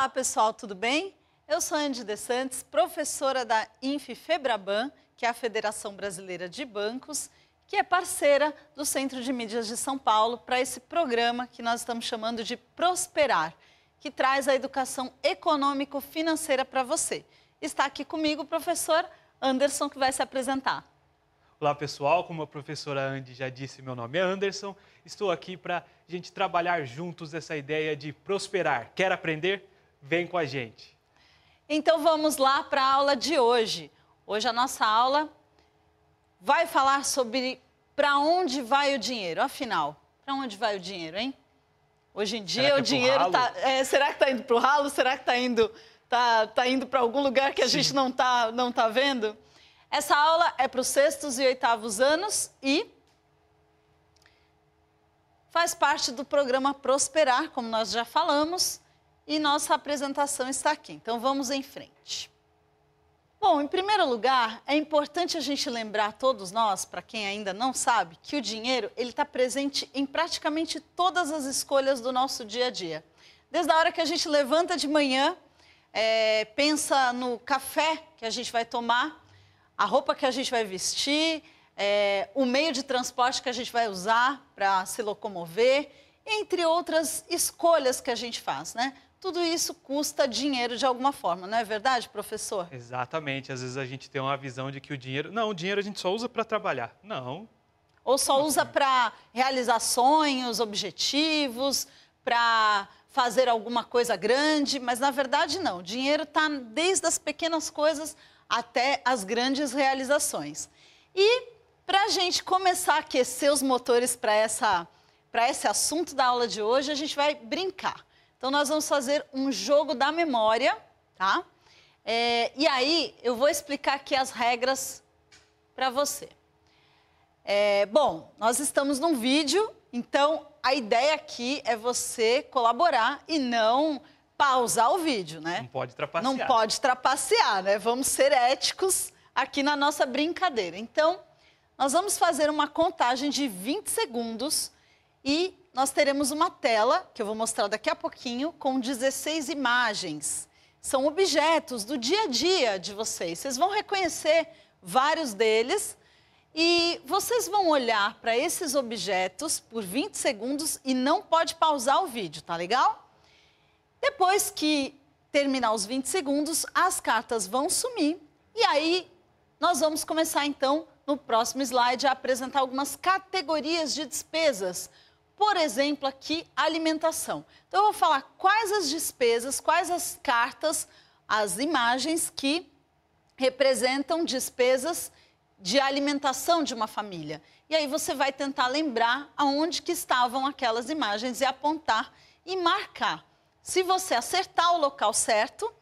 Olá, pessoal, tudo bem? Eu sou Andy De Santos, professora da INFI-FEBRABAN, que é a Federação Brasileira de Bancos, que é parceira do Centro de Mídias de São Paulo para esse programa que nós estamos chamando de Prosperar, que traz a educação econômico-financeira para você. Está aqui comigo o professor Anderson, que vai se apresentar. Olá pessoal, como a professora Andy já disse, meu nome é Anderson. Estou aqui para a gente trabalhar juntos essa ideia de prosperar. Quer aprender? Vem com a gente. Então vamos lá para a aula de hoje. Hoje a nossa aula vai falar sobre para onde vai o dinheiro. Afinal, para onde vai o dinheiro, hein? Hoje em dia o é dinheiro está. É, será que está indo para o ralo? Será que está indo, tá, tá indo para algum lugar que a Sim. gente não está não tá vendo? Essa aula é para os sextos e oitavos anos e faz parte do programa Prosperar, como nós já falamos e nossa apresentação está aqui. Então vamos em frente. Bom, em primeiro lugar, é importante a gente lembrar todos nós, para quem ainda não sabe, que o dinheiro ele está presente em praticamente todas as escolhas do nosso dia a dia. Desde a hora que a gente levanta de manhã, é, pensa no café que a gente vai tomar, a roupa que a gente vai vestir, é, o meio de transporte que a gente vai usar para se locomover, entre outras escolhas que a gente faz, né? tudo isso custa dinheiro de alguma forma, não é verdade, professor? Exatamente. Às vezes a gente tem uma visão de que o dinheiro. Não, o dinheiro a gente só usa para trabalhar. Não. Ou só usa para realizar sonhos, objetivos, para fazer alguma coisa grande, mas na verdade não. O dinheiro está desde as pequenas coisas até as grandes realizações. E para a gente começar a aquecer os motores para essa para esse assunto da aula de hoje, a gente vai brincar. Então, nós vamos fazer um jogo da memória, tá? É, e aí, eu vou explicar aqui as regras para você. É, bom, nós estamos num vídeo, então a ideia aqui é você colaborar e não pausar o vídeo, né? Não pode trapacear. Não pode trapacear, né? Vamos ser éticos aqui na nossa brincadeira. Então, nós vamos fazer uma contagem de 20 segundos e nós teremos uma tela, que eu vou mostrar daqui a pouquinho, com 16 imagens. São objetos do dia a dia de vocês. Vocês vão reconhecer vários deles e vocês vão olhar para esses objetos por 20 segundos e não pode pausar o vídeo, tá legal? Depois que terminar os 20 segundos, as cartas vão sumir e aí nós vamos começar então no próximo slide a apresentar algumas categorias de despesas por exemplo, aqui alimentação. Então, eu vou falar quais as despesas, quais as cartas, as imagens que representam despesas de alimentação de uma família. E aí você vai tentar lembrar aonde que estavam aquelas imagens e apontar e marcar. Se você acertar o local certo,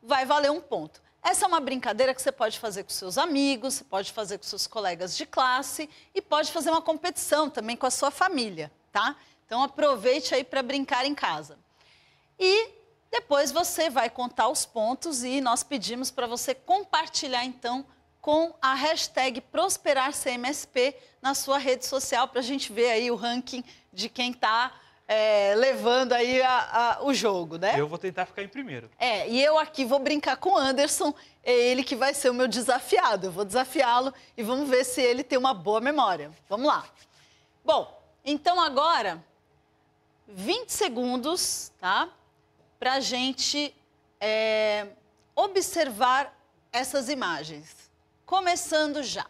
vai valer um ponto. Essa é uma brincadeira que você pode fazer com seus amigos, você pode fazer com seus colegas de classe e pode fazer uma competição também com a sua família, tá? Então aproveite aí para brincar em casa. E depois você vai contar os pontos e nós pedimos para você compartilhar então com a hashtag ProsperarCMSP na sua rede social para a gente ver aí o ranking de quem está é, levando aí a, a, o jogo, né? Eu vou tentar ficar em primeiro. É, e eu aqui vou brincar com o Anderson, é ele que vai ser o meu desafiado. Eu vou desafiá-lo e vamos ver se ele tem uma boa memória. Vamos lá. Bom, então agora, 20 segundos, tá? Pra gente é, observar essas imagens. Começando já.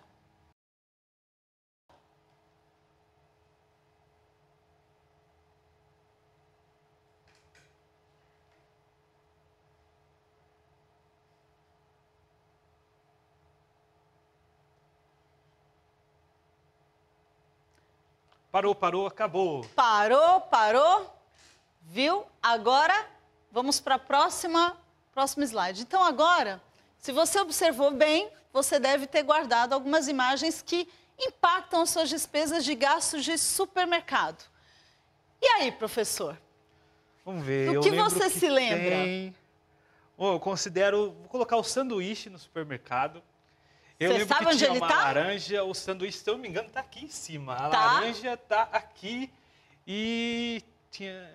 Parou, parou, acabou. Parou, parou. Viu? Agora vamos para a próxima, próximo slide. Então agora, se você observou bem, você deve ter guardado algumas imagens que impactam as suas despesas de gastos de supermercado. E aí, professor? Vamos ver. Do que você que se lembra? Tem... eu considero, vou colocar o sanduíche no supermercado. Eu Você lembro sabe que onde tinha uma tá? laranja, o sanduíche, se eu não me engano, tá aqui em cima. A Tá. laranja tá aqui e tinha...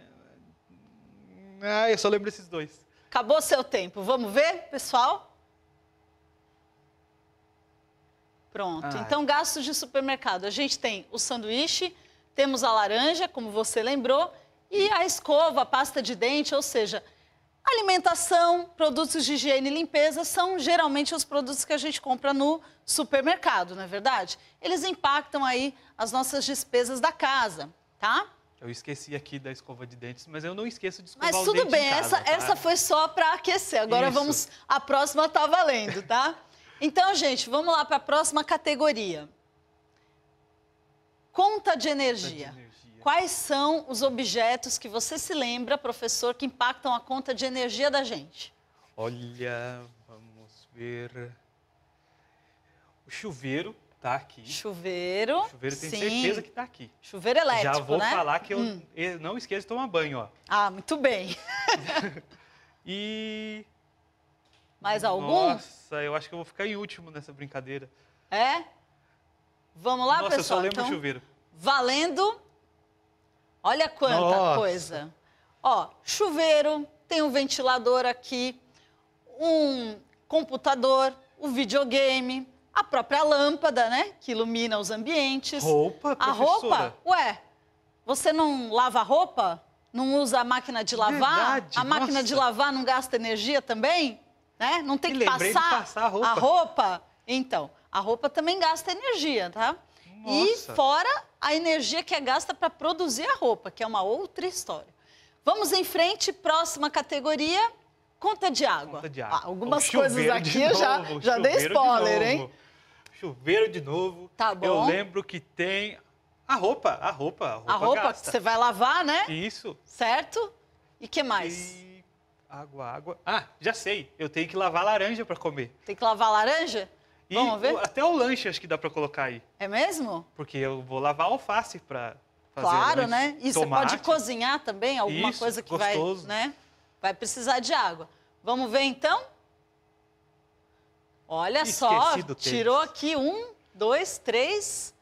Ah, eu só lembro desses dois. Acabou seu tempo. Vamos ver, pessoal? Pronto. Ai. Ah. Então, gastos de supermercado. A gente tem o sanduíche, temos a laranja, como você lembrou, e a escova, a pasta de dente, ou seja, Alimentação, produtos de higiene e limpeza são geralmente os produtos que a gente compra no supermercado, não é verdade? Eles impactam aí as nossas despesas da casa, tá? Eu esqueci aqui da escova de dentes, mas eu não esqueço de escovar Mas tudo bem, casa, essa, tá? essa foi só para aquecer. Agora Isso. vamos. A próxima tá valendo, tá? Então, gente, vamos lá para a próxima categoria: conta de energia. Conta de energia. Quais são os objetos que você se lembra, professor, que impactam a conta de energia da gente? Olha, vamos ver. O chuveiro tá aqui. Chuveiro. O chuveiro tem certeza que tá aqui. Chuveiro elétrico. Já vou né? falar que eu hum. não esqueço de tomar banho, ó. Ah, muito bem. e. Mais algum? Nossa, eu acho que eu vou ficar em último nessa brincadeira. É? Vamos lá, Nossa, pessoal. Nossa, eu só lembro então, chuveiro. Valendo Olha quanta Nossa. coisa. Ó, chuveiro, tem um ventilador aqui, um computador, o um videogame, a própria lâmpada, né, que ilumina os ambientes. Roupa, professora. A roupa? Ué, você não lava roupa? Não usa a máquina de lavar? Verdade, a máquina nossa. de lavar não gasta energia também? Né? Não tem que passar, passar a, roupa. a roupa? Então, a roupa também gasta energia, tá? E fora a energia que é gasta para produzir a roupa, que é uma outra história. Vamos em frente, próxima categoria, conta de água. Conta de ah, água. Ah, algumas é coisas aqui eu já, já dei spoiler, de hein? Chuveiro de novo. Tá bom. Eu lembro que tem a roupa, a roupa, a roupa. A roupa gasta. que você vai lavar, né? Isso. Certo? E que mais? E... Água, água. Ah, já sei. Eu tenho que lavar laranja para comer. Tem que lavar laranja? E Vamos ver? até o lanche acho que dá para colocar aí. É mesmo? Porque eu vou lavar alface para fazer Claro, né? E tomate. você pode cozinhar também alguma Isso, coisa que gostoso. vai, né? Vai precisar de água. Vamos ver então? Olha Esqueci só, tirou aqui um, dois, três,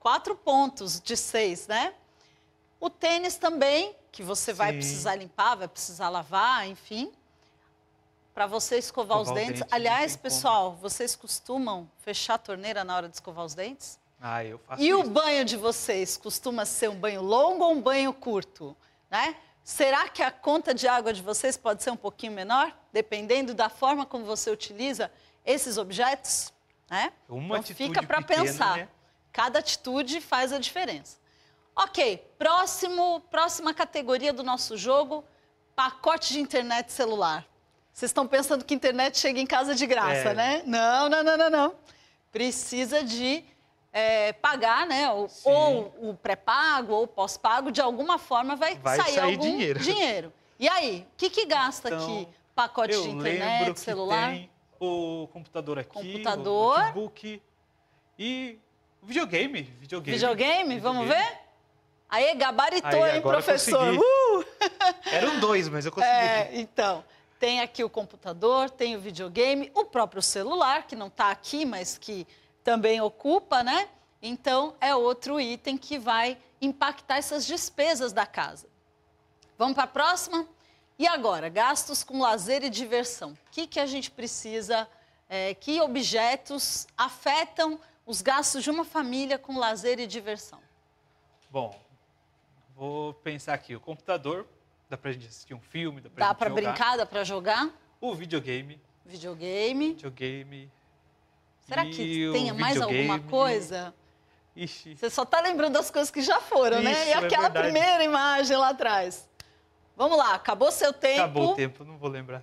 quatro pontos de seis, né? O tênis também, que você Sim. vai precisar limpar, vai precisar lavar, enfim para você escovar, escovar os dentes. Dente, Aliás, pessoal, como. vocês costumam fechar a torneira na hora de escovar os dentes? Ah, eu faço. E isso. o banho de vocês costuma ser um banho longo ou um banho curto, né? Será que a conta de água de vocês pode ser um pouquinho menor, dependendo da forma como você utiliza esses objetos? Né? Uma então, fica para pensar. Né? Cada atitude faz a diferença. Ok, próximo, próxima categoria do nosso jogo: pacote de internet celular. Vocês estão pensando que a internet chega em casa de graça, é. né? Não, não, não, não, não. Precisa de é, pagar, né? Ou, ou o pré-pago ou o pós-pago, de alguma forma vai, vai sair, sair, algum dinheiro. dinheiro. E aí, o que, que gasta então, aqui? Pacote de internet, celular? Tem o computador aqui, computador. o notebook e videogame. Videogame? Videogame? videogame. Vamos ver? Aí gabaritou, Aí, hein, professor? Uh! Eram dois, mas eu consegui. É, então. Tem aqui o computador, tem o videogame, o próprio celular, que não está aqui, mas que também ocupa, né? Então, é outro item que vai impactar essas despesas da casa. Vamos para a próxima? E agora, gastos com lazer e diversão. O que, que a gente precisa, é, que objetos afetam os gastos de uma família com lazer e diversão? Bom, vou pensar aqui. O computador, dá pra gente assistir um filme, dá pra dá gente pra jogar. brincar, dá pra jogar. O videogame. Videogame. Videogame. Será que tenha mais alguma coisa? Ixi. Você só tá lembrando das coisas que já foram, Isso, né? E é aquela é primeira imagem lá atrás. Vamos lá, acabou seu tempo. Acabou o tempo, não vou lembrar.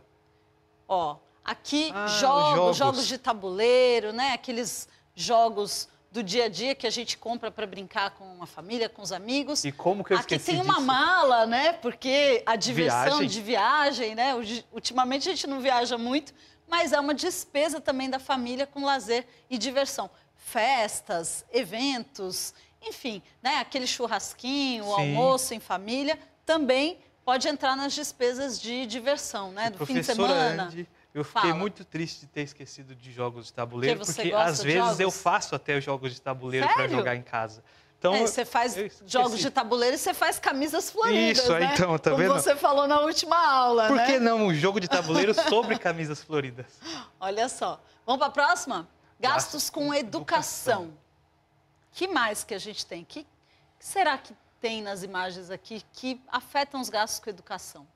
Ó, aqui ah, jogos, jogos, jogos de tabuleiro, né? Aqueles jogos do dia a dia que a gente compra para brincar com a família, com os amigos. E como que eu Aqui tem uma disso? mala, né? Porque a diversão viagem. de viagem, né? Ultimamente a gente não viaja muito, mas é uma despesa também da família com lazer e diversão. Festas, eventos, enfim, né? Aquele churrasquinho, o almoço em família, também pode entrar nas despesas de diversão, né? Do fim de semana. Andy eu fiquei Fala. muito triste de ter esquecido de jogos de tabuleiro, porque, porque às vezes jogos? eu faço até jogos de tabuleiro para jogar em casa. Então, é, você faz jogos de tabuleiro e você faz camisas floridas, Isso, né? então, tá vendo? Como você falou na última aula, Por né? que não um jogo de tabuleiro sobre camisas floridas? Olha só. Vamos para a próxima? Gastos, Gastos com, com educação. educação. Que mais que a gente tem? Que, que será que tem nas imagens aqui que afetam os gastos com educação?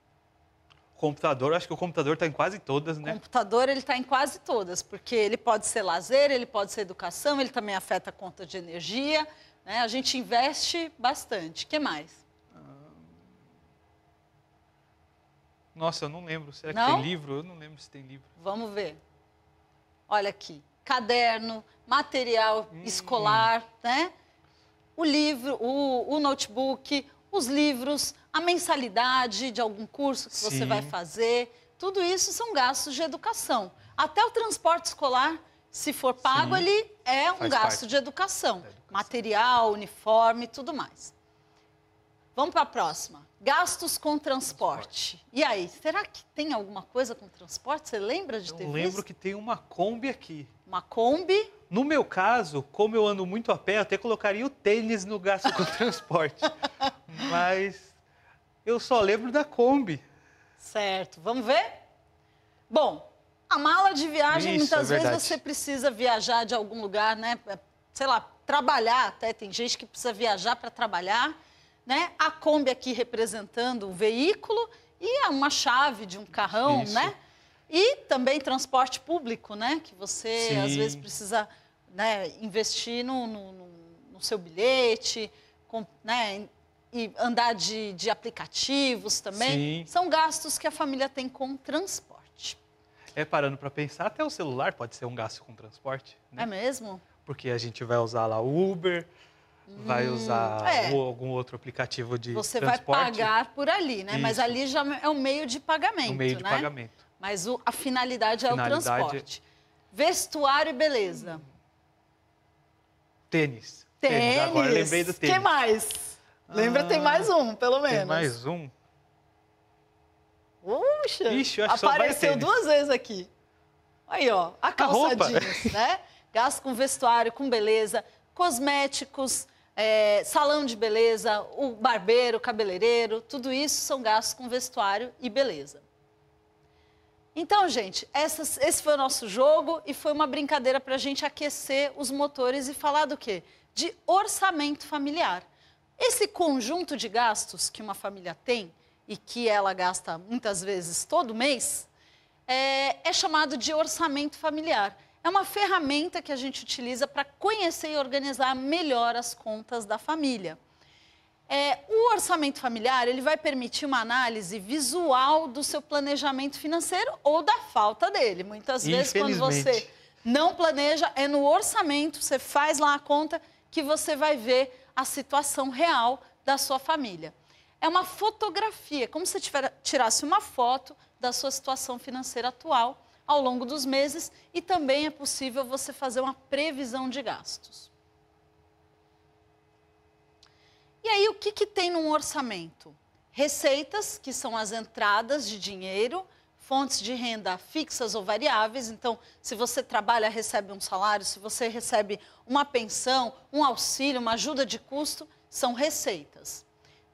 computador, acho que o computador está em quase todas, né? O computador ele está em quase todas, porque ele pode ser lazer, ele pode ser educação, ele também afeta a conta de energia. Né? A gente investe bastante. O que mais? Ah. Nossa, eu não lembro. Será não? que tem livro? Eu não lembro se tem livro. Vamos ver. Olha aqui. Caderno, material hum. escolar, né? O livro, o, o notebook, os livros, a mensalidade de algum curso que Sim. você vai fazer. Tudo isso são gastos de educação. Até o transporte escolar, se for pago, Sim. ele é um Faz gasto de educação. educação. Material, uniforme e tudo mais. Vamos para a próxima. Gastos com transporte. transporte. E aí, será que tem alguma coisa com transporte? Você lembra de eu ter Eu lembro que tem uma Kombi aqui. Uma Kombi? No meu caso, como eu ando muito a pé, eu até colocaria o tênis no gasto com transporte. Mas eu só lembro da Kombi. Certo, vamos ver? Bom, a mala de viagem, Isso, muitas é vezes você precisa viajar de algum lugar, né? É, sei lá, trabalhar até. Tem gente que precisa viajar para trabalhar, né? A Kombi aqui representando o veículo e é uma chave de um carrão, Isso. né? E também transporte público, né? Que você, Sim. às vezes, precisa né, investir no, no, no seu bilhete, com, né, e andar de, de aplicativos também. Sim. São gastos que a família tem com transporte. É, parando para pensar, até o celular pode ser um gasto com transporte. Né? É mesmo? Porque a gente vai usar lá o Uber, hum, vai usar é. algum outro aplicativo de Você transporte. vai pagar por ali, né? Isso. Mas ali já é um meio de pagamento, o meio de né? pagamento. Mas o, a finalidade, é finalidade é o transporte. Vestuário e beleza. Tênis. Tênis. Tênis. Agora lembrei do tênis. O que mais? Lembra, ah, tem mais um, pelo menos. Tem mais um? Puxa! Ixi, apareceu duas vezes aqui. Aí, ó, a calça a jeans, né? Gasto com vestuário, com beleza, cosméticos, é, salão de beleza, o barbeiro, o cabeleireiro, tudo isso são gastos com vestuário e beleza. Então, gente, essas, esse foi o nosso jogo e foi uma brincadeira para a gente aquecer os motores e falar do quê? De orçamento familiar. Esse conjunto de gastos que uma família tem e que ela gasta muitas vezes todo mês é, é chamado de orçamento familiar. É uma ferramenta que a gente utiliza para conhecer e organizar melhor as contas da família. É, o orçamento familiar ele vai permitir uma análise visual do seu planejamento financeiro ou da falta dele. Muitas vezes, quando você não planeja, é no orçamento, você faz lá a conta que você vai ver a situação real da sua família. É uma fotografia, é como se tiver, tirasse uma foto da sua situação financeira atual ao longo dos meses e também é possível você fazer uma previsão de gastos. E aí, o que, que tem num orçamento? Receitas, que são as entradas de dinheiro, fontes de renda fixas ou variáveis. Então, se você trabalha, recebe um salário, se você recebe uma pensão, um auxílio, uma ajuda de custo, são receitas.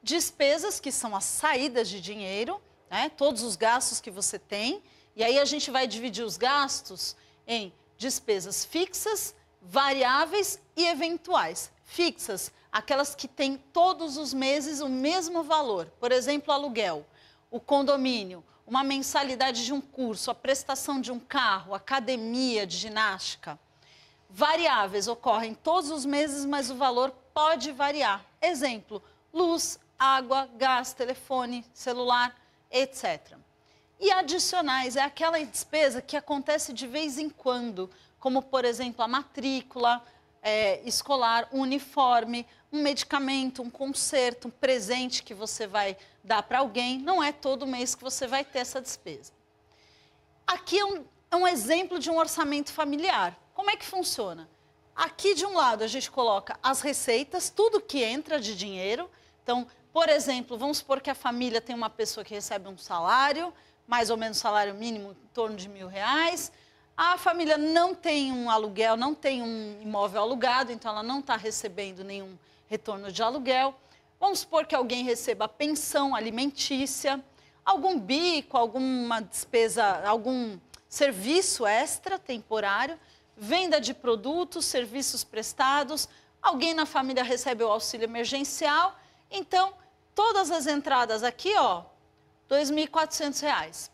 Despesas, que são as saídas de dinheiro, né? todos os gastos que você tem. E aí a gente vai dividir os gastos em despesas fixas, variáveis e eventuais. Fixas, aquelas que têm todos os meses o mesmo valor, por exemplo, aluguel, o condomínio, uma mensalidade de um curso, a prestação de um carro, academia de ginástica. Variáveis ocorrem todos os meses, mas o valor pode variar. Exemplo: luz, água, gás, telefone, celular, etc. E adicionais é aquela despesa que acontece de vez em quando, como por exemplo a matrícula é, escolar, um uniforme, um medicamento, um concerto, um presente que você vai dá para alguém, não é todo mês que você vai ter essa despesa. Aqui é um, é um exemplo de um orçamento familiar. Como é que funciona? Aqui de um lado a gente coloca as receitas, tudo que entra de dinheiro. Então, por exemplo, vamos supor que a família tem uma pessoa que recebe um salário, mais ou menos salário mínimo em torno de mil reais. A família não tem um aluguel, não tem um imóvel alugado, então ela não está recebendo nenhum retorno de aluguel. Vamos supor que alguém receba pensão alimentícia, algum bico, alguma despesa, algum serviço extra temporário, venda de produtos, serviços prestados, alguém na família recebe o auxílio emergencial. Então, todas as entradas aqui, ó, R$ 2.400.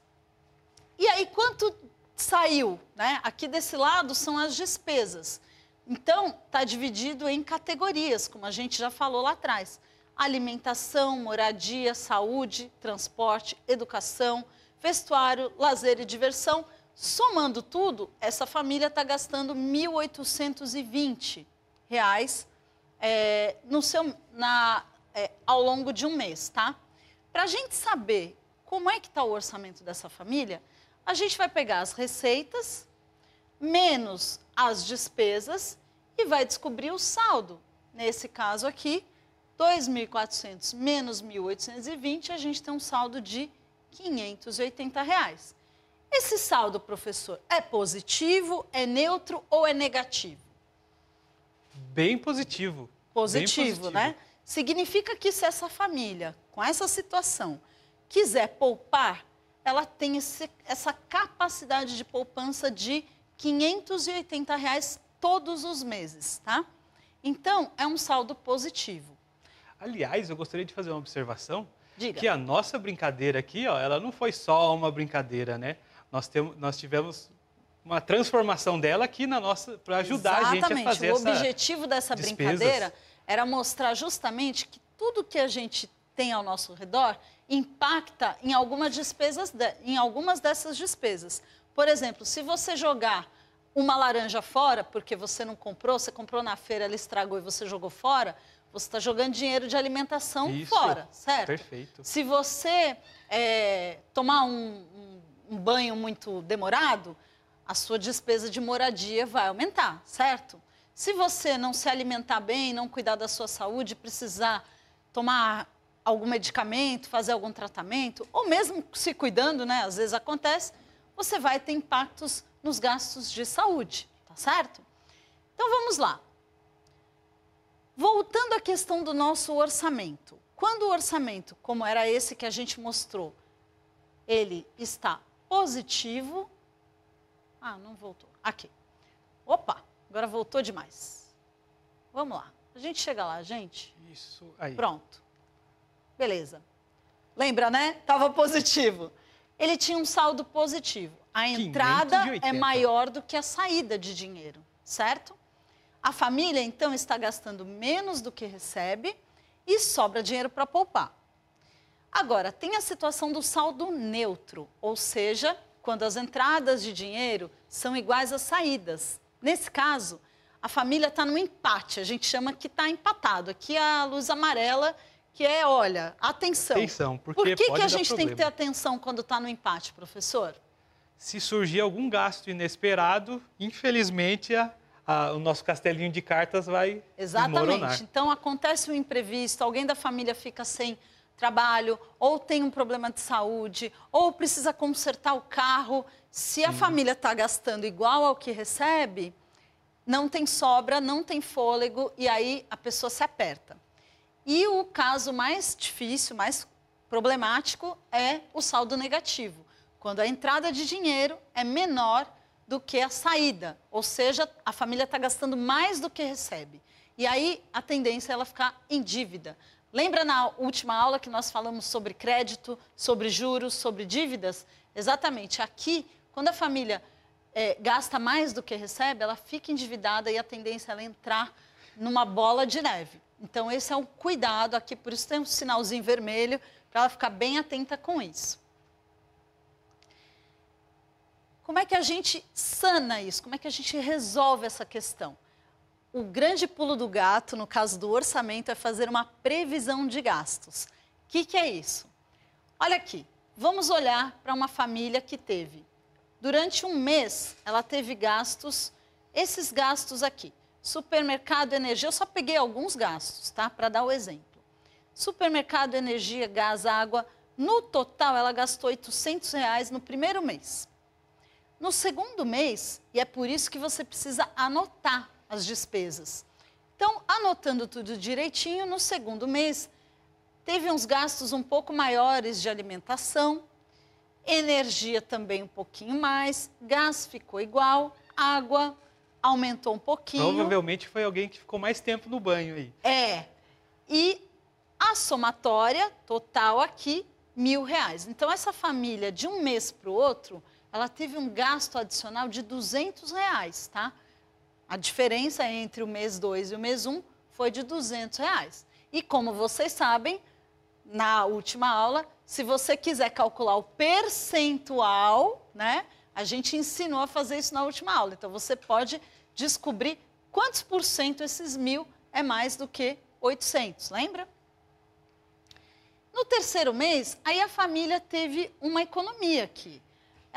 E aí, quanto saiu? Né? Aqui desse lado são as despesas. Então, está dividido em categorias, como a gente já falou lá atrás alimentação, moradia, saúde, transporte, educação, vestuário, lazer e diversão. Somando tudo, essa família está gastando R$ 1.820 reais, é, no seu, na, é, ao longo de um mês, tá? Para a gente saber como é que está o orçamento dessa família, a gente vai pegar as receitas menos as despesas e vai descobrir o saldo. Nesse caso aqui, 2.400 menos 1.820, a gente tem um saldo de 580 reais. Esse saldo, professor, é positivo, é neutro ou é negativo? Bem positivo. Positivo, Bem positivo. né? Significa que se essa família, com essa situação, quiser poupar, ela tem esse, essa capacidade de poupança de 580 reais todos os meses, tá? Então, é um saldo positivo. Aliás, eu gostaria de fazer uma observação. Diga. Que a nossa brincadeira aqui, ó, ela não foi só uma brincadeira, né? Nós, temos, nós tivemos uma transformação dela aqui na nossa para ajudar Exatamente. a gente a fazer o essa objetivo dessa despesas. brincadeira era mostrar justamente que tudo que a gente tem ao nosso redor impacta em algumas despesas de, em algumas dessas despesas. Por exemplo, se você jogar uma laranja fora porque você não comprou, você comprou na feira, ela estragou e você jogou fora, você está jogando dinheiro de alimentação Isso, fora, certo? Perfeito. Se você é, tomar um, um, um banho muito demorado, a sua despesa de moradia vai aumentar, certo? Se você não se alimentar bem, não cuidar da sua saúde, precisar tomar algum medicamento, fazer algum tratamento, ou mesmo se cuidando, né? Às vezes acontece, você vai ter impactos nos gastos de saúde, tá certo? Então vamos lá a questão do nosso orçamento. Quando o orçamento, como era esse que a gente mostrou, ele está positivo. Ah, não voltou. Aqui. Opa, agora voltou demais. Vamos lá. A gente chega lá, gente. Isso aí. Pronto. Beleza. Lembra, né? Tava positivo. Ele tinha um saldo positivo. A entrada 580. é maior do que a saída de dinheiro, certo? A família, então, está gastando menos do que recebe e sobra dinheiro para poupar. Agora, tem a situação do saldo neutro, ou seja, quando as entradas de dinheiro são iguais às saídas. Nesse caso, a família está no empate, a gente chama que está empatado. Aqui a luz amarela, que é, olha, atenção. Atenção, porque Por que, que a gente problema. tem que ter atenção quando está no empate, professor? Se surgir algum gasto inesperado, infelizmente a a, o nosso castelinho de cartas vai Exatamente. Então, acontece um imprevisto, alguém da família fica sem trabalho, ou tem um problema de saúde, ou precisa consertar o carro. Se a Sim. família está gastando igual ao que recebe, não tem sobra, não tem fôlego, e aí a pessoa se aperta. E o caso mais difícil, mais problemático, é o saldo negativo, quando a entrada de dinheiro é menor do que a saída. Ou seja, a família está gastando mais do que recebe. E aí a tendência é ela ficar em dívida. Lembra na última aula que nós falamos sobre crédito, sobre juros, sobre dívidas? Exatamente. Aqui, quando a família é, gasta mais do que recebe, ela fica endividada e a tendência é ela entrar numa bola de neve. Então, esse é um cuidado aqui, por isso tem um sinalzinho vermelho, para ela ficar bem atenta com isso. Como é que a gente sana isso? Como é que a gente resolve essa questão? O grande pulo do gato, no caso do orçamento, é fazer uma previsão de gastos. O que, que é isso? Olha aqui, vamos olhar para uma família que teve. Durante um mês, ela teve gastos, esses gastos aqui. Supermercado, energia, eu só peguei alguns gastos, tá? Para dar o exemplo. Supermercado, energia, gás, água. No total, ela gastou R$ reais no primeiro mês. No segundo mês, e é por isso que você precisa anotar as despesas. Então, anotando tudo direitinho, no segundo mês, teve uns gastos um pouco maiores de alimentação, energia também um pouquinho mais, gás ficou igual, água aumentou um pouquinho. Provavelmente foi alguém que ficou mais tempo no banho aí. É. E a somatória total aqui, mil reais. Então, essa família, de um mês para o outro, ela teve um gasto adicional de 200 reais, tá? A diferença entre o mês 2 e o mês 1 um foi de 200 reais. E como vocês sabem, na última aula, se você quiser calcular o percentual, né? A gente ensinou a fazer isso na última aula. Então, você pode descobrir quantos por cento esses mil é mais do que 800, lembra? No terceiro mês, aí a família teve uma economia aqui.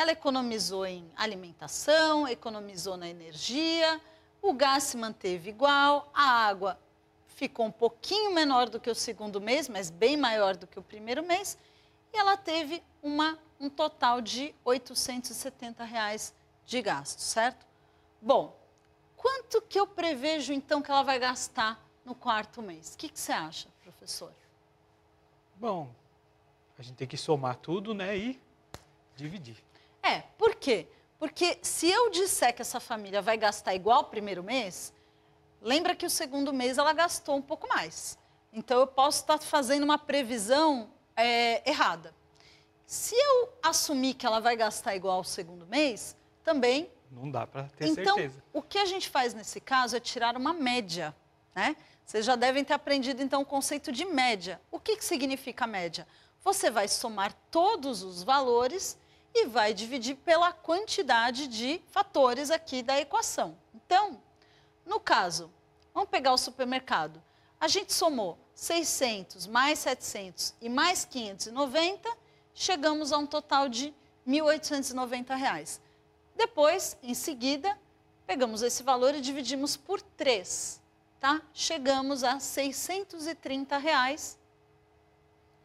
Ela economizou em alimentação, economizou na energia, o gás se manteve igual, a água ficou um pouquinho menor do que o segundo mês, mas bem maior do que o primeiro mês, e ela teve uma, um total de R$ 870 reais de gasto, certo? Bom, quanto que eu prevejo então que ela vai gastar no quarto mês? O que, que você acha, professor? Bom, a gente tem que somar tudo, né, e dividir. É, por quê? Porque se eu disser que essa família vai gastar igual o primeiro mês, lembra que o segundo mês ela gastou um pouco mais. Então eu posso estar fazendo uma previsão é, errada. Se eu assumir que ela vai gastar igual ao segundo mês, também. Não dá para ter então, certeza. Então, o que a gente faz nesse caso é tirar uma média. Né? Vocês já devem ter aprendido, então, o conceito de média. O que, que significa média? Você vai somar todos os valores e vai dividir pela quantidade de fatores aqui da equação. Então, no caso, vamos pegar o supermercado. A gente somou 600 mais 700 e mais 590, chegamos a um total de R$ 1.890. Reais. Depois, em seguida, pegamos esse valor e dividimos por 3, tá? Chegamos a R$ 630. Reais.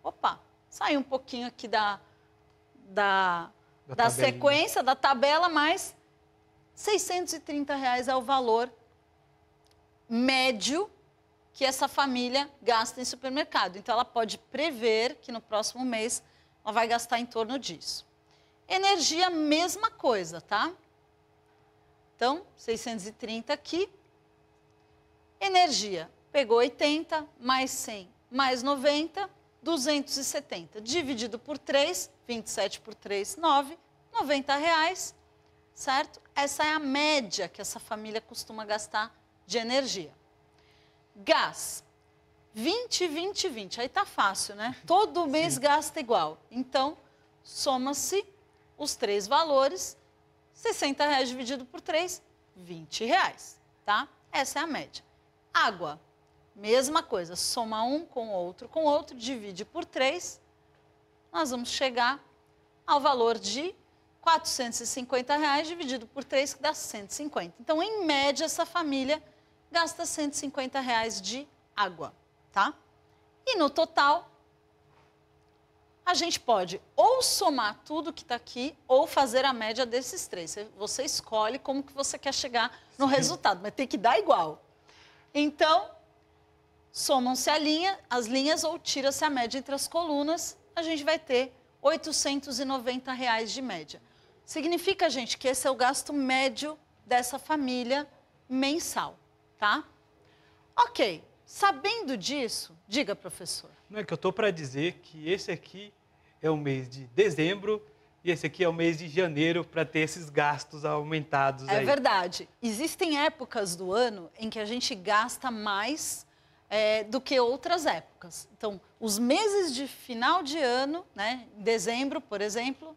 Opa, saiu um pouquinho aqui da, da da, da sequência, da tabela, mais 630 reais é o valor médio que essa família gasta em supermercado. Então, ela pode prever que no próximo mês ela vai gastar em torno disso. Energia, mesma coisa, tá? Então, 630 aqui. Energia, pegou 80, mais 100, mais 90, 270 dividido por 3, 27 por 3, 9, 90 reais, certo? Essa é a média que essa família costuma gastar de energia. Gás, 20, 20, 20. Aí tá fácil, né? Todo Sim. mês gasta igual. Então, soma-se os três valores, 60 reais dividido por 3, 20 reais, tá? Essa é a média. Água, Mesma coisa, soma um com outro com outro, divide por 3, nós vamos chegar ao valor de 450 reais dividido por 3, que dá 150. Então, em média, essa família gasta 150 reais de água, tá? E no total, a gente pode ou somar tudo que está aqui ou fazer a média desses três. Você escolhe como que você quer chegar no Sim. resultado, mas tem que dar igual. Então, somam-se a linha, as linhas ou tira-se a média entre as colunas, a gente vai ter R$ 890 reais de média. Significa, gente, que esse é o gasto médio dessa família mensal, tá? Ok, sabendo disso, diga, professor. Não é que eu estou para dizer que esse aqui é o mês de dezembro e esse aqui é o mês de janeiro para ter esses gastos aumentados. É aí. verdade. Existem épocas do ano em que a gente gasta mais é, do que outras épocas. Então, os meses de final de ano, né, dezembro, por exemplo,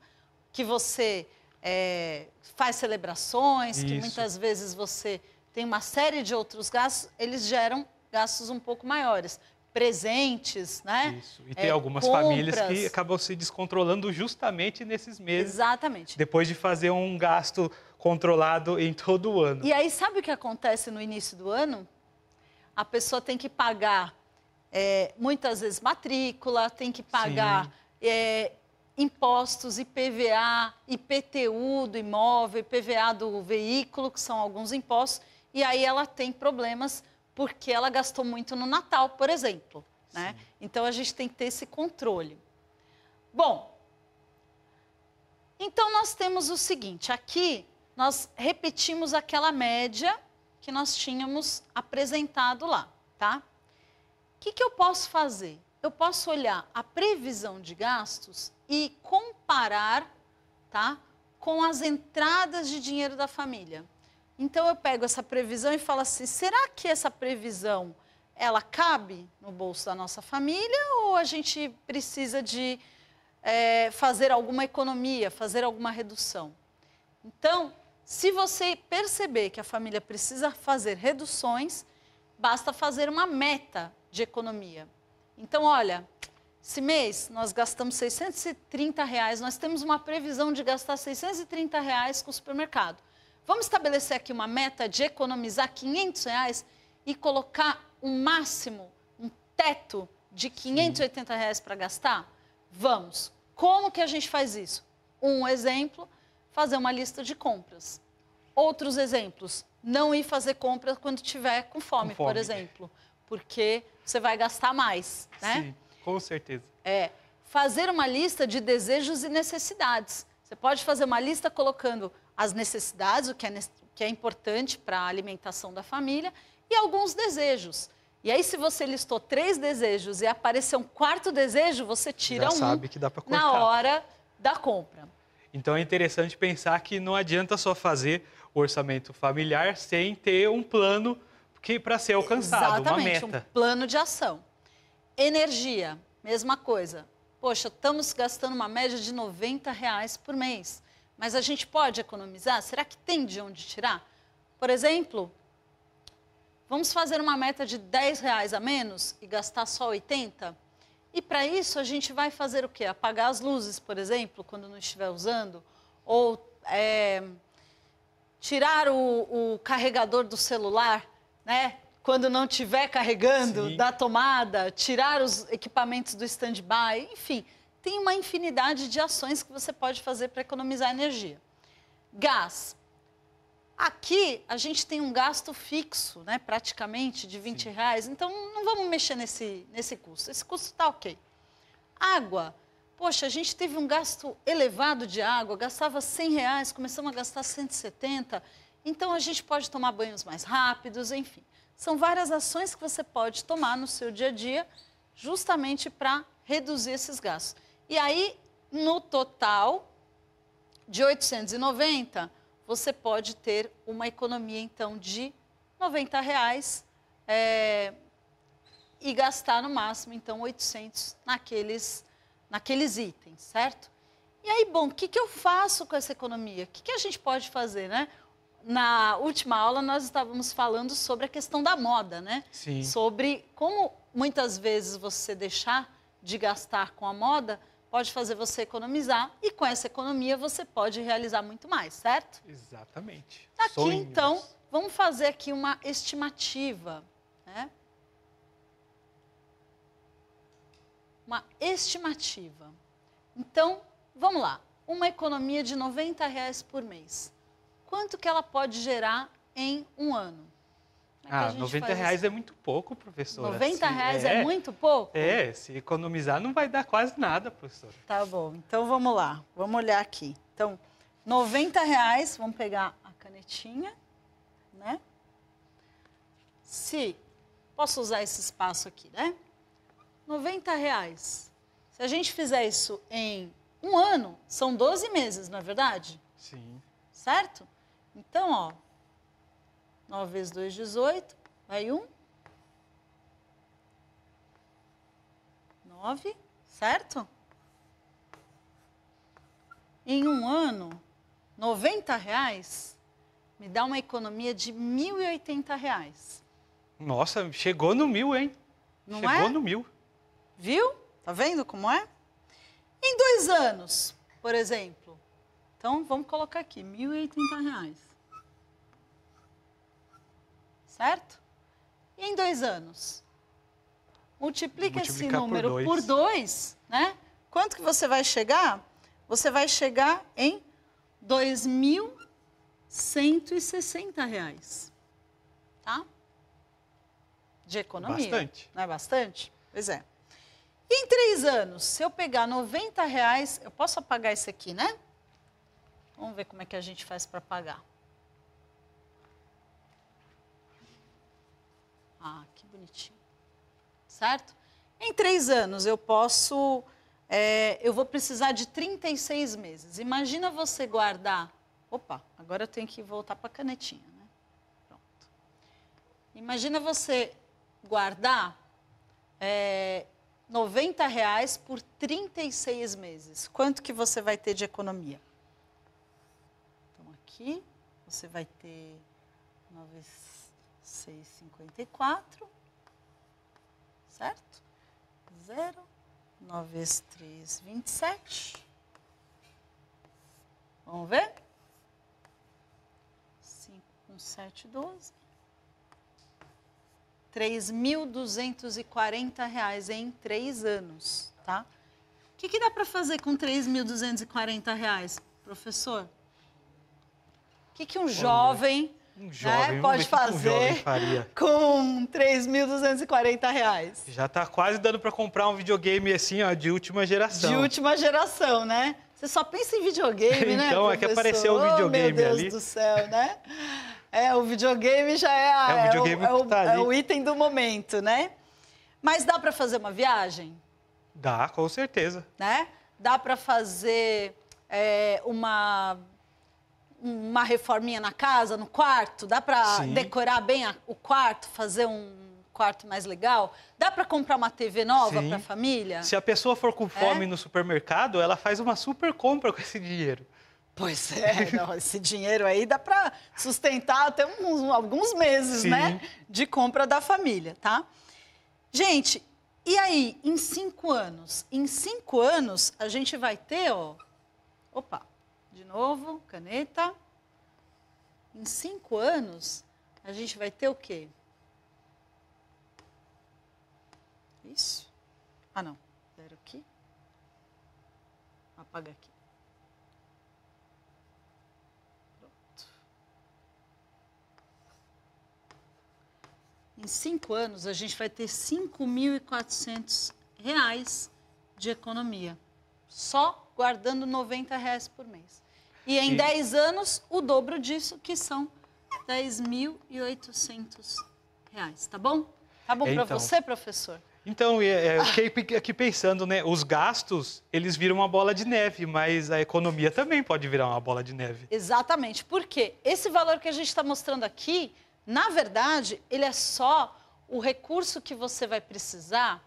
que você é, faz celebrações, Isso. que muitas vezes você tem uma série de outros gastos, eles geram gastos um pouco maiores presentes, né? Isso. E tem é, algumas compras. famílias que acabam se descontrolando justamente nesses meses. Exatamente. Depois de fazer um gasto controlado em todo o ano. E aí, sabe o que acontece no início do ano? a pessoa tem que pagar é, muitas vezes matrícula, tem que pagar é, impostos, IPVA, IPTU do imóvel, IPVA do veículo, que são alguns impostos, e aí ela tem problemas porque ela gastou muito no Natal, por exemplo. Né? Então a gente tem que ter esse controle. Bom, então nós temos o seguinte: aqui nós repetimos aquela média que nós tínhamos apresentado lá, tá? O que, que eu posso fazer? Eu posso olhar a previsão de gastos e comparar, tá? Com as entradas de dinheiro da família. Então eu pego essa previsão e falo assim: será que essa previsão ela cabe no bolso da nossa família ou a gente precisa de é, fazer alguma economia, fazer alguma redução? Então se você perceber que a família precisa fazer reduções, basta fazer uma meta de economia. Então, olha, esse mês nós gastamos 630 reais, nós temos uma previsão de gastar 630 reais com o supermercado. Vamos estabelecer aqui uma meta de economizar 500 reais e colocar um máximo, um teto de 580 reais para gastar? Vamos. Como que a gente faz isso? Um exemplo fazer uma lista de compras. Outros exemplos, não ir fazer compras quando tiver com fome, com fome. por exemplo, porque você vai gastar mais, né? Sim, com certeza. É, fazer uma lista de desejos e necessidades. Você pode fazer uma lista colocando as necessidades, o que é, que é importante para a alimentação da família, e alguns desejos. E aí, se você listou três desejos e aparecer um quarto desejo, você tira Já um sabe que dá na hora da compra. Então é interessante pensar que não adianta só fazer o orçamento familiar sem ter um plano que para ser alcançado, Exatamente, uma meta. um plano de ação. Energia, mesma coisa. Poxa, estamos gastando uma média de 90 reais por mês, mas a gente pode economizar? Será que tem de onde tirar? Por exemplo, vamos fazer uma meta de 10 reais a menos e gastar só 80? E para isso a gente vai fazer o quê? Apagar as luzes, por exemplo, quando não estiver usando, ou é, tirar o, o, carregador do celular, né? Quando não estiver carregando Sim. da tomada, tirar os equipamentos do stand-by, enfim, tem uma infinidade de ações que você pode fazer para economizar energia. Gás. Aqui a gente tem um gasto fixo, né, praticamente, de 20 Sim. reais, então não vamos mexer nesse, nesse custo. Esse custo está ok. Água. Poxa, a gente teve um gasto elevado de água, gastava 100 reais, começamos a gastar 170. Então a gente pode tomar banhos mais rápidos, enfim. São várias ações que você pode tomar no seu dia a dia, justamente para reduzir esses gastos. E aí, no total de 890, você pode ter uma economia então de 90 reais é, e gastar no máximo então 800 naqueles, naqueles itens, certo? E aí, bom, o que, que eu faço com essa economia? O que, que a gente pode fazer, né? Na última aula, nós estávamos falando sobre a questão da moda, né? Sim. Sobre como muitas vezes você deixar de gastar com a moda pode fazer você economizar e com essa economia você pode realizar muito mais, certo? Exatamente. Tá aqui Sonhos. então, vamos fazer aqui uma estimativa, né? Uma estimativa. Então, vamos lá. Uma economia de 90 reais por mês. Quanto que ela pode gerar em um ano? Ah, 90 reais é muito pouco, professora. 90 se reais é, é, muito pouco? É, se economizar não vai dar quase nada, professora. Tá bom, então vamos lá, vamos olhar aqui. Então, 90 reais, vamos pegar a canetinha, né? Se, posso usar esse espaço aqui, né? 90 reais. Se a gente fizer isso em um ano, são 12 meses, não é verdade? Sim. Certo? Então, ó, 9 vezes 2, 18. Vai 1. 9, certo? Em um ano, 90 reais me dá uma economia de 1.080 reais. Nossa, chegou no mil, hein? Não chegou é? no mil. Viu? Tá vendo como é? Em dois anos, por exemplo. Então, vamos colocar aqui, R$ 1.080 certo? E em dois anos? Multiplica esse número por dois. por dois, né? Quanto que você vai chegar? Você vai chegar em 2.160 reais, tá? De economia. Bastante. Não é bastante? Pois é. E em três anos, se eu pegar 90 reais, eu posso apagar isso aqui, né? Vamos ver como é que a gente faz para pagar. Ah, que bonitinho. Certo? Em três anos eu posso. É, eu vou precisar de 36 meses. Imagina você guardar. Opa, agora eu tenho que voltar para a canetinha, né? Pronto. Imagina você guardar é, 90 reais por 36 meses. Quanto que você vai ter de economia? Então aqui você vai ter 900. 6,54, certo? 0, 9 vezes 3, 27. Vamos ver? 5 1, 7, 12. 3.240 reais em três anos, tá? O que, que dá para fazer com 3.240 reais, professor? O que, que um jovem né? um jovem, né? pode fazer um com 3.240 reais. Já está quase dando para comprar um videogame assim, ó, de última geração. De última geração, né? Você só pensa em videogame, né? Então, é que apareceu o um videogame oh, meu ali. Meu Deus do céu, né? É, o videogame já é, a, é, o, videogame é, o, tá é o item do momento, né? Mas dá para fazer uma viagem? Dá, com certeza. Né? Dá para fazer é, uma uma reforminha na casa, no quarto? Dá para decorar bem a, o quarto, fazer um quarto mais legal? Dá para comprar uma TV nova para a família? Se a pessoa for com é? fome é? no supermercado, ela faz uma super compra com esse dinheiro. Pois é, não, esse dinheiro aí dá para sustentar até uns, alguns meses, né, Sim. né? De compra da família, tá? Gente, e aí, em cinco anos? Em cinco anos, a gente vai ter, ó. Opa! de novo, caneta. Em cinco anos, a gente vai ter o quê? Isso? Ah, não. Zero aqui. Apaga aqui. Pronto. Em cinco anos, a gente vai ter 5.400 reais de economia, só guardando 90 reais por mês. E em 10 anos, o dobro disso, que são 10.800 reais, tá bom? Tá bom então... para você, professor? Então, é, eu fiquei aqui pensando, né? Os gastos, eles viram uma bola de neve, mas a economia também pode virar uma bola de neve. Exatamente. Por quê? Esse valor que a gente está mostrando aqui, na verdade, ele é só o recurso que você vai precisar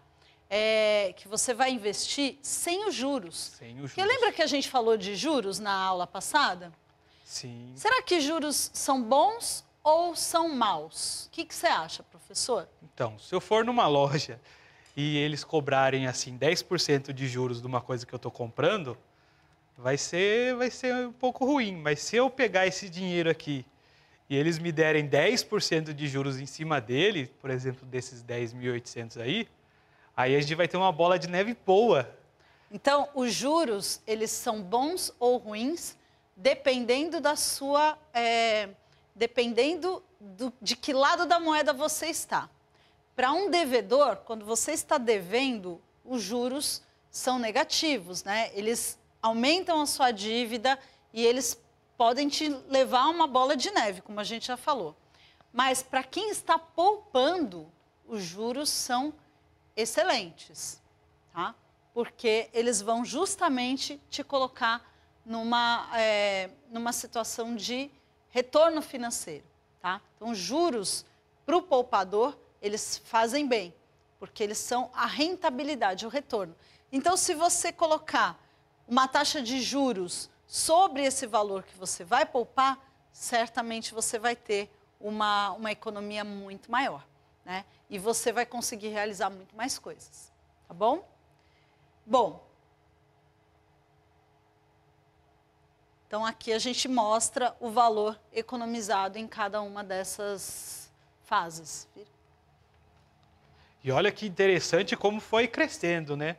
é, que você vai investir sem os juros. Sem os juros. Porque lembra que a gente falou de juros na aula passada? Sim. Será que juros são bons ou são maus? O que, que você acha, professor? Então, se eu for numa loja e eles cobrarem assim 10% de juros de uma coisa que eu estou comprando, vai ser, vai ser um pouco ruim. Mas se eu pegar esse dinheiro aqui e eles me derem 10% de juros em cima dele, por exemplo, desses 10.800 aí, Aí a gente vai ter uma bola de neve boa. Então, os juros, eles são bons ou ruins, dependendo da sua. É, dependendo do, de que lado da moeda você está. Para um devedor, quando você está devendo, os juros são negativos, né? Eles aumentam a sua dívida e eles podem te levar a uma bola de neve, como a gente já falou. Mas para quem está poupando, os juros são excelentes, tá? Porque eles vão justamente te colocar numa, é, numa situação de retorno financeiro, tá? Então, juros para o poupador, eles fazem bem, porque eles são a rentabilidade, o retorno. Então, se você colocar uma taxa de juros sobre esse valor que você vai poupar, certamente você vai ter uma, uma economia muito maior né? E você vai conseguir realizar muito mais coisas, tá bom? Bom, então aqui a gente mostra o valor economizado em cada uma dessas fases. E olha que interessante como foi crescendo, né?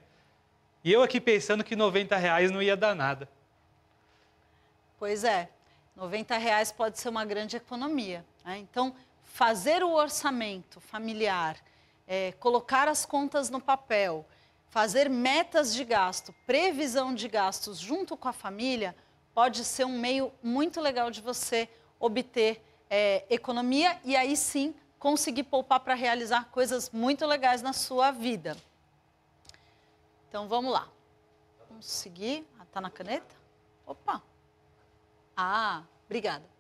E eu aqui pensando que 90 reais não ia dar nada. Pois é, 90 reais pode ser uma grande economia. Né? Então, fazer o orçamento familiar, é, colocar as contas no papel, fazer metas de gasto, previsão de gastos junto com a família, pode ser um meio muito legal de você obter é, economia e aí sim conseguir poupar para realizar coisas muito legais na sua vida. Então vamos lá. Vamos seguir. Ah, tá na caneta? Opa! Ah, obrigada.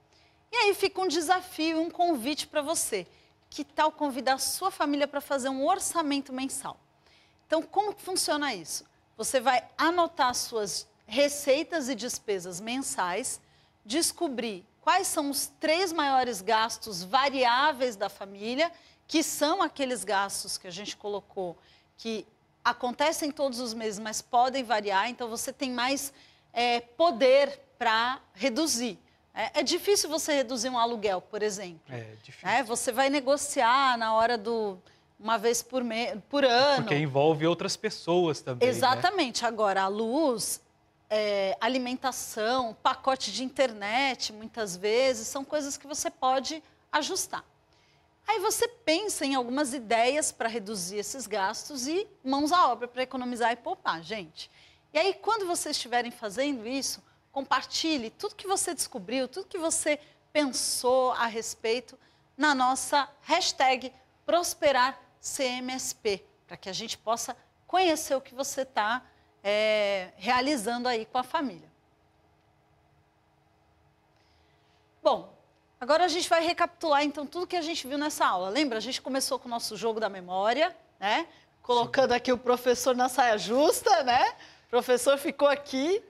E aí fica um desafio, um convite para você. Que tal convidar a sua família para fazer um orçamento mensal? Então, como funciona isso? Você vai anotar suas receitas e despesas mensais, descobrir quais são os três maiores gastos variáveis da família, que são aqueles gastos que a gente colocou que acontecem todos os meses, mas podem variar, então você tem mais é, poder para reduzir. É, é, difícil você reduzir um aluguel, por exemplo. É né? difícil. É, você vai negociar na hora do. Uma vez por, me... por ano. Porque envolve outras pessoas também. Né? Exatamente. Né? Agora, a luz, é, alimentação, pacote de internet, muitas vezes, são coisas que você pode ajustar. Aí você pensa em algumas ideias para reduzir esses gastos e mãos à obra para economizar e poupar, gente. E aí, quando vocês estiverem fazendo isso, compartilhe tudo que você descobriu, tudo que você pensou a respeito na nossa hashtag ProsperarCMSP, para que a gente possa conhecer o que você está é, realizando aí com a família. Bom, agora a gente vai recapitular então tudo que a gente viu nessa aula. Lembra? A gente começou com o nosso jogo da memória, né? Colocando aqui o professor na saia justa, né? O professor ficou aqui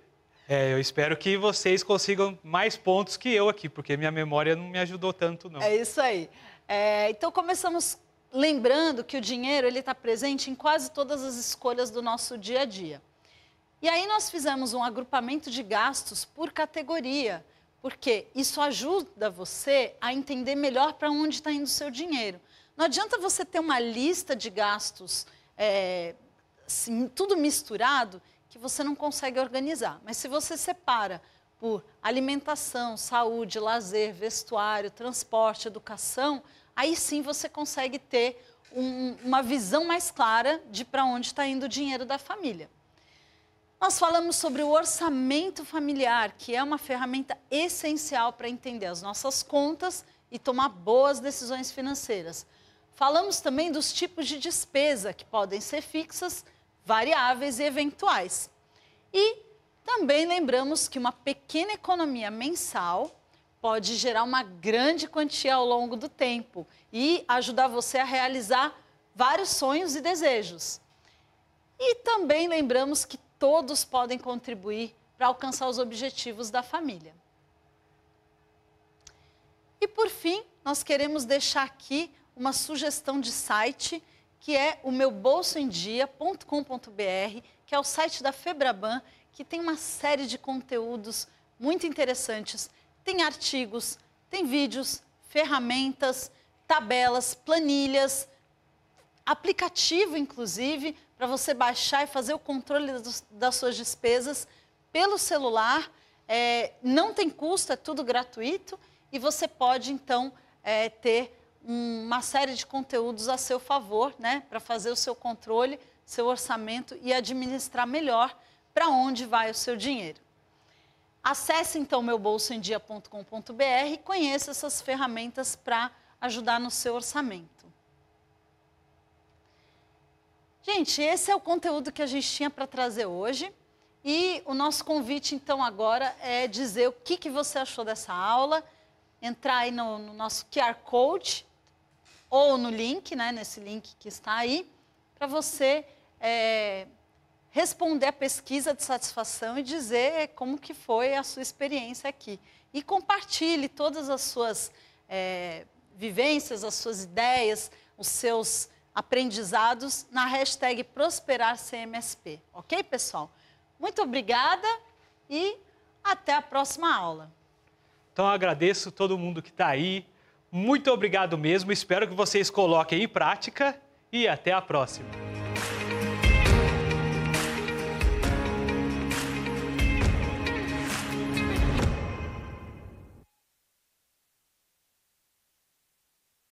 é, eu espero que vocês consigam mais pontos que eu aqui, porque minha memória não me ajudou tanto, não. É isso aí. É, então, começamos lembrando que o dinheiro ele está presente em quase todas as escolhas do nosso dia a dia. E aí nós fizemos um agrupamento de gastos por categoria, porque isso ajuda você a entender melhor para onde está indo o seu dinheiro. Não adianta você ter uma lista de gastos é, assim, tudo misturado que você não consegue organizar. Mas se você separa por alimentação, saúde, lazer, vestuário, transporte, educação, aí sim você consegue ter um, uma visão mais clara de para onde está indo o dinheiro da família. Nós falamos sobre o orçamento familiar, que é uma ferramenta essencial para entender as nossas contas e tomar boas decisões financeiras. Falamos também dos tipos de despesa que podem ser fixas variáveis e eventuais. E também lembramos que uma pequena economia mensal pode gerar uma grande quantia ao longo do tempo e ajudar você a realizar vários sonhos e desejos. E também lembramos que todos podem contribuir para alcançar os objetivos da família. E por fim, nós queremos deixar aqui uma sugestão de site que é o meu que é o site da Febraban, que tem uma série de conteúdos muito interessantes. Tem artigos, tem vídeos, ferramentas, tabelas, planilhas, aplicativo, inclusive, para você baixar e fazer o controle das suas despesas pelo celular. É, não tem custo, é tudo gratuito e você pode, então, é, ter uma série de conteúdos a seu favor, né, para fazer o seu controle, seu orçamento e administrar melhor para onde vai o seu dinheiro. Acesse então meubolsoemdia.com.br e conheça essas ferramentas para ajudar no seu orçamento. Gente, esse é o conteúdo que a gente tinha para trazer hoje. E o nosso convite, então, agora é dizer o que, que você achou dessa aula, entrar aí no, no nosso QR Code ou no link, né, nesse link que está aí, para você é, responder a pesquisa de satisfação e dizer como que foi a sua experiência aqui. E compartilhe todas as suas é, vivências, as suas ideias, os seus aprendizados na hashtag ProsperarCMSP. Ok, pessoal? Muito obrigada e até a próxima aula. Então, agradeço todo mundo que está aí, muito obrigado mesmo, espero que vocês coloquem em prática e até a próxima.